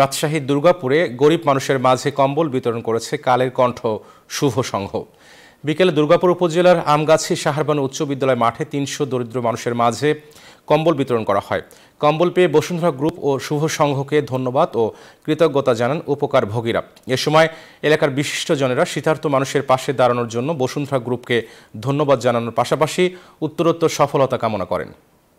রাজশাহীর দুর্গাপুরে গরিব মানুষের মাঝে কম্বল বিতরণ করেছে কালের কণ্ঠ শুভ সংঘ বিকেলে দুর্গাপুর উপজেলার আমগাছি সাহারবান উচ্চ বিদ্যালয় মাঠে তিনশো দরিদ্র মানুষের মাঝে কম্বল বিতরণ করা হয় কম্বল পেয়ে বসুন্ধরা গ্রুপ ও শুভ সংঘকে ধন্যবাদ ও কৃতজ্ঞতা জানান উপকার ভোগীরা এ সময় এলাকার বিশিষ্টজনেরা শীতার্থ মানুষের পাশে দাঁড়ানোর জন্য বসুন্ধরা গ্রুপকে ধন্যবাদ জানানোর পাশাপাশি উত্তরোত্তর সফলতা কামনা করেন